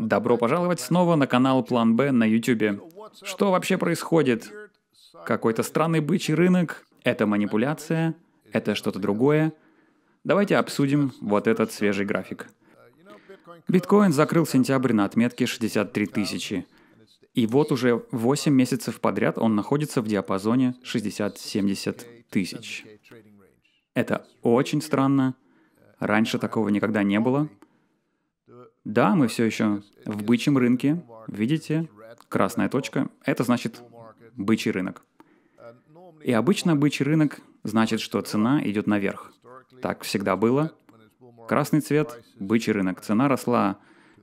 Добро пожаловать снова на канал План Б на YouTube. Что вообще происходит? Какой-то странный бычий рынок? Это манипуляция? Это что-то другое? Давайте обсудим вот этот свежий график. Биткоин закрыл сентябрь на отметке 63 тысячи. И вот уже 8 месяцев подряд он находится в диапазоне 60-70 тысяч. Это очень странно. Раньше такого никогда не было. Да, мы все еще в бычьем рынке. Видите? Красная точка. Это значит бычий рынок. И обычно бычий рынок значит, что цена идет наверх. Так всегда было. Красный цвет – бычий рынок. Цена росла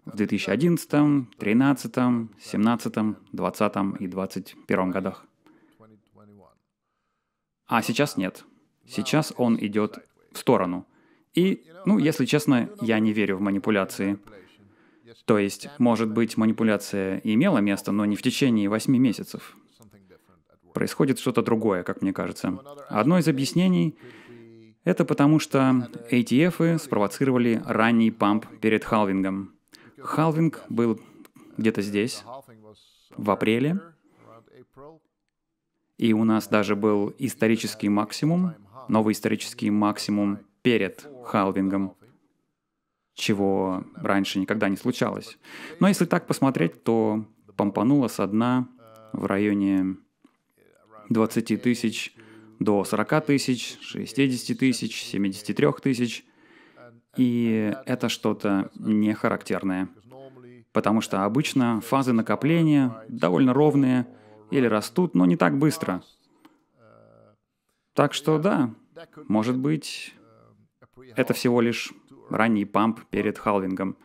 в 2011, 2013, 2017, 2020 и 2021 годах. А сейчас нет. Сейчас он идет в сторону. И, ну, если честно, я не верю в манипуляции. То есть, может быть, манипуляция имела место, но не в течение восьми месяцев. Происходит что-то другое, как мне кажется. Одно из объяснений — это потому, что ATF спровоцировали ранний памп перед халвингом. Халвинг был где-то здесь, в апреле, и у нас даже был исторический максимум, новый исторический максимум перед халвингом чего раньше никогда не случалось. Но если так посмотреть, то помпануло со дна в районе 20 тысяч до 40 тысяч, 60 тысяч, 73 тысяч. И это что-то не характерное. Потому что обычно фазы накопления довольно ровные или растут, но не так быстро. Так что да, может быть, это всего лишь ранний памп перед халвингом.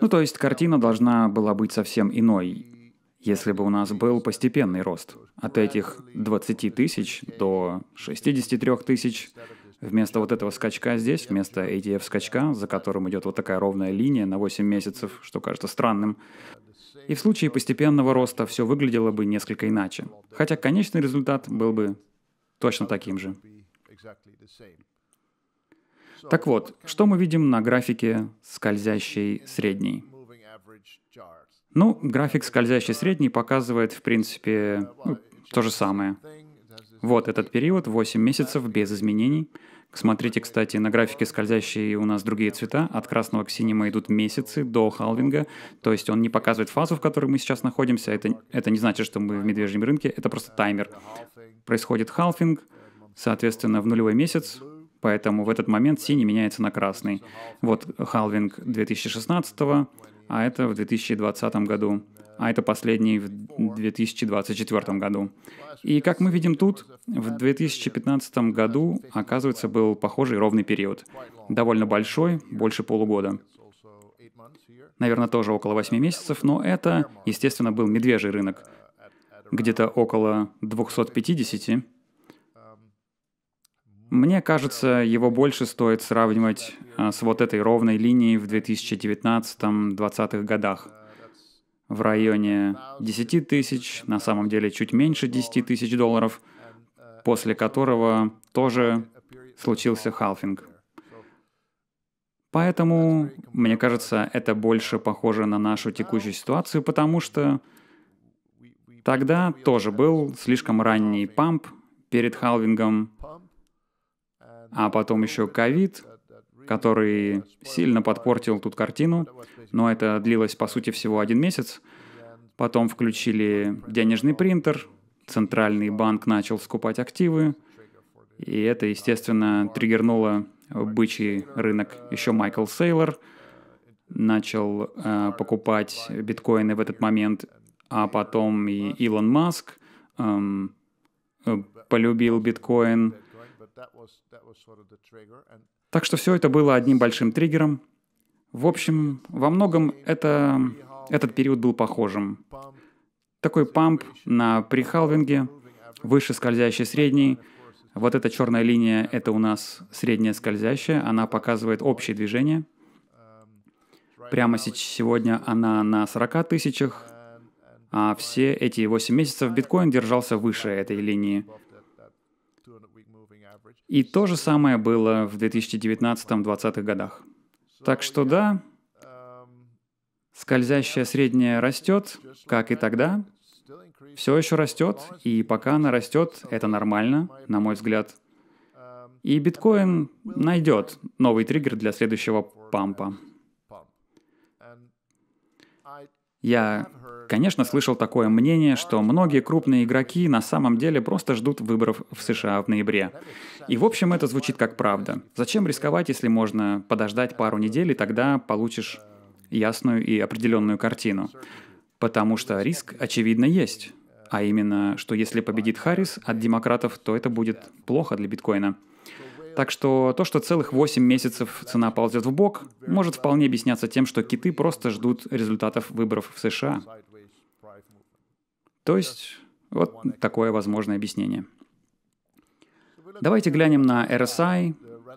Ну, то есть картина должна была быть совсем иной, если бы у нас был постепенный рост от этих 20 тысяч до 63 тысяч вместо вот этого скачка здесь, вместо ATF-скачка, за которым идет вот такая ровная линия на 8 месяцев, что кажется странным. И в случае постепенного роста все выглядело бы несколько иначе. Хотя конечный результат был бы точно таким же. Так вот, что мы видим на графике скользящей средней? Ну, график скользящей средней показывает, в принципе, ну, то же самое. Вот этот период, 8 месяцев без изменений. Смотрите, кстати, на графике скользящие у нас другие цвета. От красного к синему идут месяцы до халвинга. То есть он не показывает фазу, в которой мы сейчас находимся. Это, это не значит, что мы в медвежьем рынке. Это просто таймер. Происходит халфинг, соответственно, в нулевой месяц Поэтому в этот момент синий меняется на красный. Вот халвинг 2016, а это в 2020 году, а это последний в 2024 году. И как мы видим тут, в 2015 году, оказывается, был похожий ровный период. Довольно большой, больше полугода. Наверное, тоже около 8 месяцев, но это, естественно, был медвежий рынок. Где-то около 250 мне кажется, его больше стоит сравнивать а, с вот этой ровной линией в 2019-2020 годах в районе 10 тысяч, на самом деле чуть меньше 10 тысяч долларов, после которого тоже случился халфинг. Поэтому, мне кажется, это больше похоже на нашу текущую ситуацию, потому что тогда тоже был слишком ранний памп перед халвингом, а потом еще ковид, который сильно подпортил тут картину, но это длилось, по сути, всего один месяц. Потом включили денежный принтер, центральный банк начал скупать активы, и это, естественно, триггернуло бычий рынок. Еще Майкл Сейлор начал э, покупать биткоины в этот момент, а потом и Илон Маск эм, э, полюбил биткоин, так что все это было одним большим триггером. В общем, во многом это, этот период был похожим. Такой памп на прихалвинге, выше скользящий средний. Вот эта черная линия — это у нас средняя скользящая, она показывает общее движение. Прямо сегодня она на 40 тысячах, а все эти 8 месяцев биткоин держался выше этой линии. И то же самое было в 2019-2020 годах. Так что да, скользящая средняя растет, как и тогда, все еще растет, и пока она растет, это нормально, на мой взгляд. И биткоин найдет новый триггер для следующего пампа. Я Конечно, слышал такое мнение, что многие крупные игроки на самом деле просто ждут выборов в США в ноябре. И в общем это звучит как правда. Зачем рисковать, если можно подождать пару недель, и тогда получишь ясную и определенную картину? Потому что риск, очевидно, есть. А именно, что если победит Харрис от демократов, то это будет плохо для биткоина. Так что то, что целых 8 месяцев цена ползет в бок, может вполне объясняться тем, что киты просто ждут результатов выборов в США. То есть вот такое возможное объяснение. Давайте глянем на RSI,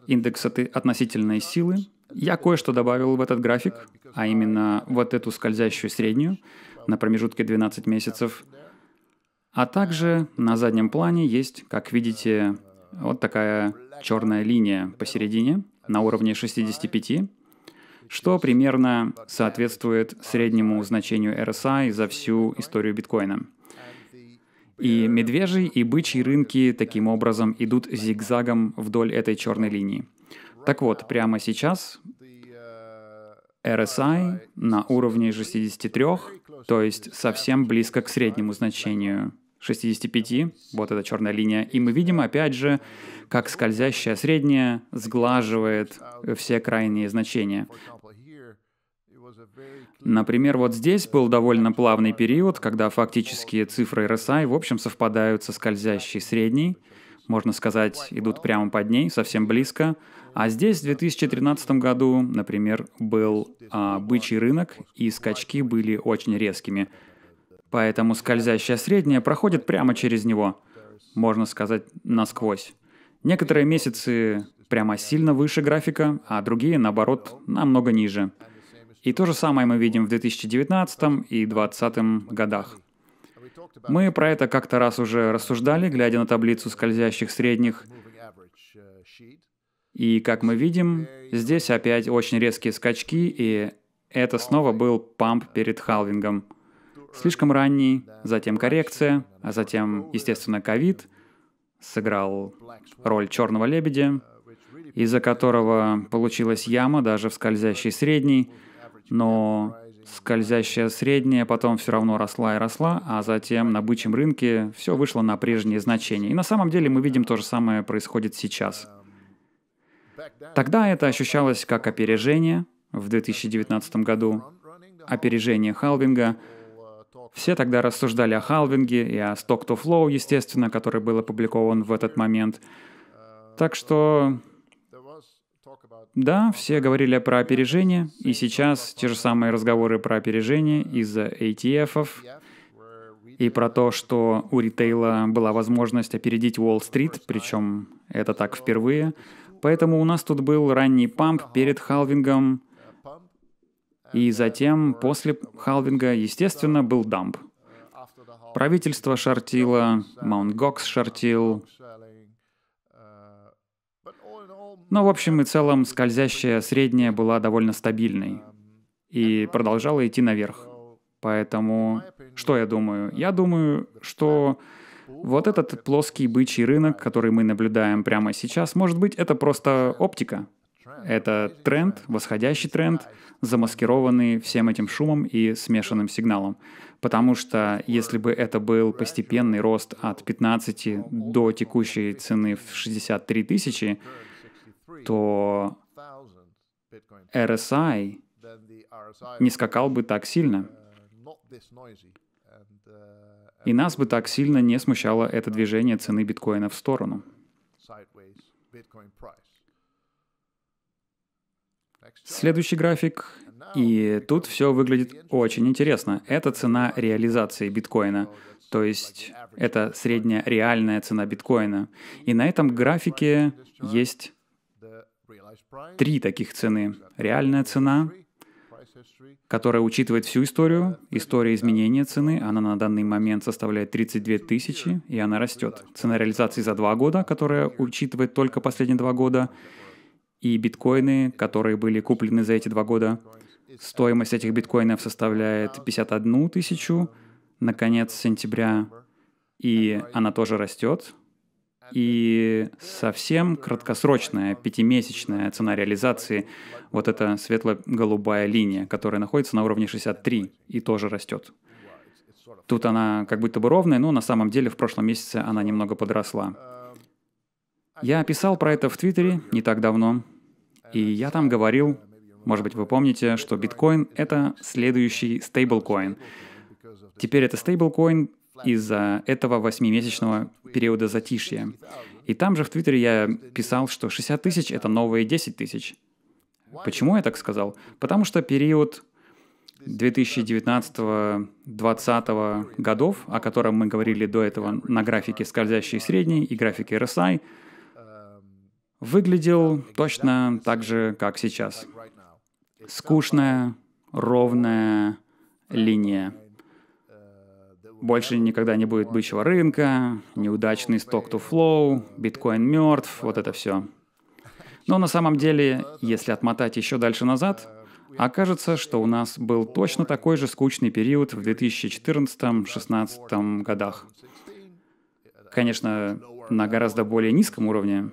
индекс относительной силы. Я кое-что добавил в этот график, а именно вот эту скользящую среднюю на промежутке 12 месяцев. А также на заднем плане есть, как видите, вот такая черная линия посередине на уровне 65, что примерно соответствует среднему значению RSI за всю историю биткоина – и медвежий и бычий рынки таким образом идут зигзагом вдоль этой черной линии. Так вот, прямо сейчас RSI на уровне 63, то есть совсем близко к среднему значению 65, вот эта черная линия, и мы видим опять же, как скользящая средняя сглаживает все крайние значения. Например, вот здесь был довольно плавный период, когда фактические цифры RSI в общем совпадают со скользящей средней, можно сказать, идут прямо под ней, совсем близко. А здесь в 2013 году, например, был а, бычий рынок, и скачки были очень резкими. Поэтому скользящая средняя проходит прямо через него, можно сказать, насквозь. Некоторые месяцы прямо сильно выше графика, а другие, наоборот, намного ниже – и то же самое мы видим в 2019 и 2020 годах. Мы про это как-то раз уже рассуждали, глядя на таблицу скользящих средних. И как мы видим, здесь опять очень резкие скачки, и это снова был памп перед халвингом. Слишком ранний, затем коррекция, а затем, естественно, ковид сыграл роль черного лебедя, из-за которого получилась яма даже в скользящей средней, но скользящая средняя потом все равно росла и росла, а затем на бычьем рынке все вышло на прежние значения. И на самом деле мы видим то же самое происходит сейчас. Тогда это ощущалось как опережение в 2019 году, опережение халвинга. Все тогда рассуждали о халвинге и о сток-то-флоу, естественно, который был опубликован в этот момент. Так что да, все говорили про опережение, и сейчас те же самые разговоры про опережение из-за ATF и про то, что у ритейла была возможность опередить Уолл-стрит, причем это так впервые. Поэтому у нас тут был ранний памп перед халвингом, и затем, после халвинга, естественно, был дамп. Правительство шортило, Маунт Гокс шортил, но ну, в общем и целом скользящая средняя была довольно стабильной и продолжала идти наверх. Поэтому что я думаю? Я думаю, что вот этот плоский бычий рынок, который мы наблюдаем прямо сейчас, может быть, это просто оптика. Это тренд, восходящий тренд, замаскированный всем этим шумом и смешанным сигналом. Потому что если бы это был постепенный рост от 15 до текущей цены в 63 тысячи, то RSI не скакал бы так сильно. И нас бы так сильно не смущало это движение цены биткоина в сторону. Следующий график. И тут все выглядит очень интересно. Это цена реализации биткоина. То есть это средняя реальная цена биткоина. И на этом графике есть три таких цены. Реальная цена, которая учитывает всю историю, история изменения цены, она на данный момент составляет 32 тысячи, и она растет. Цена реализации за два года, которая учитывает только последние два года, и биткоины, которые были куплены за эти два года. Стоимость этих биткоинов составляет 51 тысячу на конец сентября, и она тоже растет. И совсем краткосрочная, пятимесячная цена реализации, вот эта светло-голубая линия, которая находится на уровне 63 и тоже растет. Тут она как будто бы ровная, но на самом деле в прошлом месяце она немного подросла. Я писал про это в Твиттере не так давно, и я там говорил, может быть, вы помните, что биткоин — это следующий стейблкоин. Теперь это стейблкоин из-за этого восьмимесячного периода затишья. И там же в Твиттере я писал, что 60 тысяч — это новые 10 тысяч. Почему я так сказал? Потому что период 2019-2020 годов, о котором мы говорили до этого на графике скользящей средней и графике RSI, выглядел точно так же, как сейчас. Скучная, ровная линия. Больше никогда не будет бычьего рынка, неудачный сток-то-флоу, биткоин мертв, вот это все. Но на самом деле, если отмотать еще дальше назад, окажется, что у нас был точно такой же скучный период в 2014-16 годах. Конечно, на гораздо более низком уровне,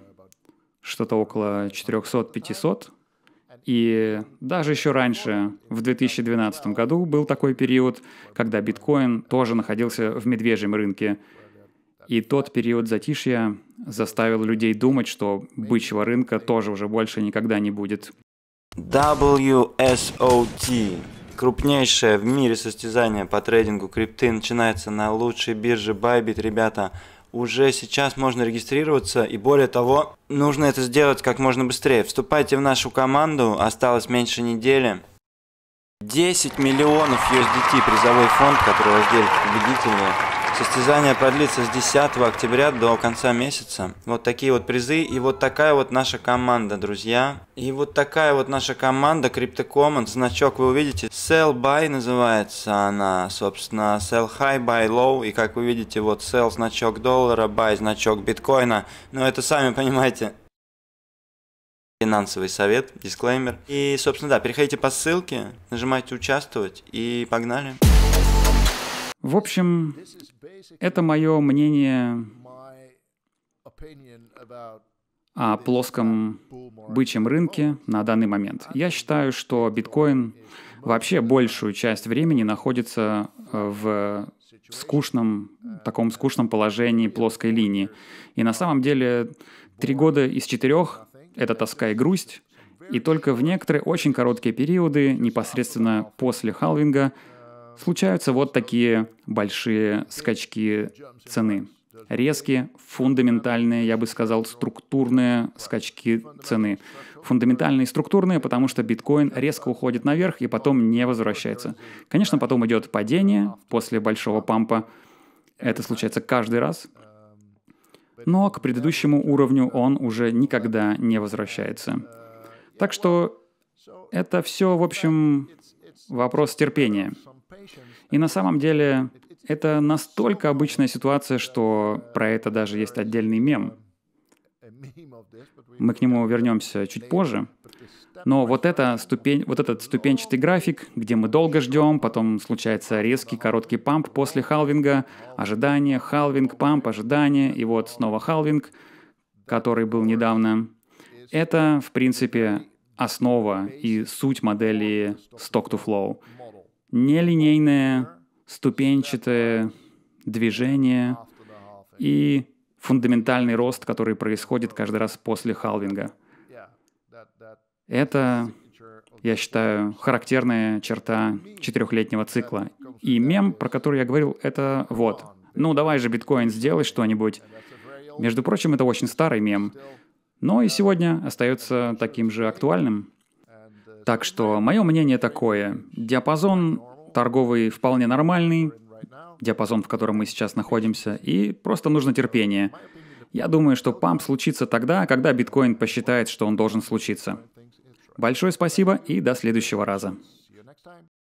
что-то около 400-500, и даже еще раньше, в 2012 году, был такой период, когда биткоин тоже находился в медвежьем рынке. И тот период затишья заставил людей думать, что бычьего рынка тоже уже больше никогда не будет. WSOT крупнейшее в мире состязание по трейдингу крипты начинается на лучшей бирже Bybit, ребята уже сейчас можно регистрироваться, и более того, нужно это сделать как можно быстрее. Вступайте в нашу команду, осталось меньше недели. 10 миллионов USDT призовой фонд, который разделит победителя Состязание продлится с 10 октября до конца месяца. Вот такие вот призы и вот такая вот наша команда, друзья. И вот такая вот наша команда Crypto Commons. Значок вы увидите. Sell Buy называется она, собственно. Sell High, Buy Low. И как вы видите, вот Sell значок доллара, Buy значок биткоина. Но ну, это сами понимаете, финансовый совет, дисклеймер. И, собственно, да, переходите по ссылке, нажимайте «Участвовать» и погнали. В общем, это мое мнение о плоском бычьем рынке на данный момент. Я считаю, что биткоин вообще большую часть времени находится э, в скучном, таком скучном положении плоской линии. И на самом деле три года из четырех — это тоска и грусть, и только в некоторые очень короткие периоды, непосредственно после халвинга, случаются вот такие большие скачки цены. Резкие, фундаментальные, я бы сказал, структурные скачки цены. Фундаментальные и структурные, потому что биткоин резко уходит наверх и потом не возвращается. Конечно, потом идет падение после большого пампа. Это случается каждый раз. Но к предыдущему уровню он уже никогда не возвращается. Так что это все, в общем, вопрос терпения. И на самом деле это настолько обычная ситуация, что про это даже есть отдельный мем. Мы к нему вернемся чуть позже. Но вот, эта ступень, вот этот ступенчатый график, где мы долго ждем, потом случается резкий короткий памп после халвинга, ожидание, халвинг, памп, ожидание, и вот снова халвинг, который был недавно. Это, в принципе, основа и суть модели Stock to Flow — нелинейное, ступенчатое движение и фундаментальный рост, который происходит каждый раз после халвинга. Это, я считаю, характерная черта четырехлетнего цикла. И мем, про который я говорил, это вот. Ну давай же, биткоин, сделай что-нибудь. Между прочим, это очень старый мем, но и сегодня остается таким же актуальным. Так что мое мнение такое. Диапазон торговый вполне нормальный, диапазон, в котором мы сейчас находимся, и просто нужно терпение. Я думаю, что памп случится тогда, когда биткоин посчитает, что он должен случиться. Большое спасибо и до следующего раза.